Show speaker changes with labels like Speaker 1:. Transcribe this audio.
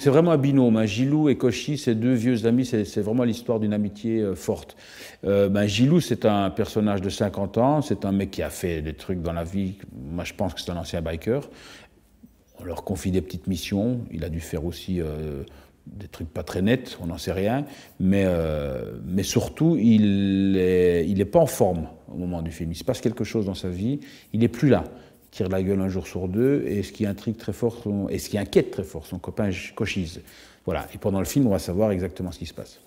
Speaker 1: C'est vraiment un binôme. Hein. Gilou et Cauchy, ces deux vieux amis, c'est vraiment l'histoire d'une amitié euh, forte. Euh, ben, Gilou, c'est un personnage de 50 ans, c'est un mec qui a fait des trucs dans la vie. Moi, je pense que c'est un ancien biker. On leur confie des petites missions. Il a dû faire aussi euh, des trucs pas très nets, on n'en sait rien. Mais, surtout, il n'est est pas en forme au moment du film. Il se passe quelque chose dans sa vie, il n'est plus là tire la gueule un jour sur deux, et ce qui intrigue très fort, et ce qui inquiète très fort son copain Cochise. Voilà, et pendant le film, on va savoir exactement ce qui se passe.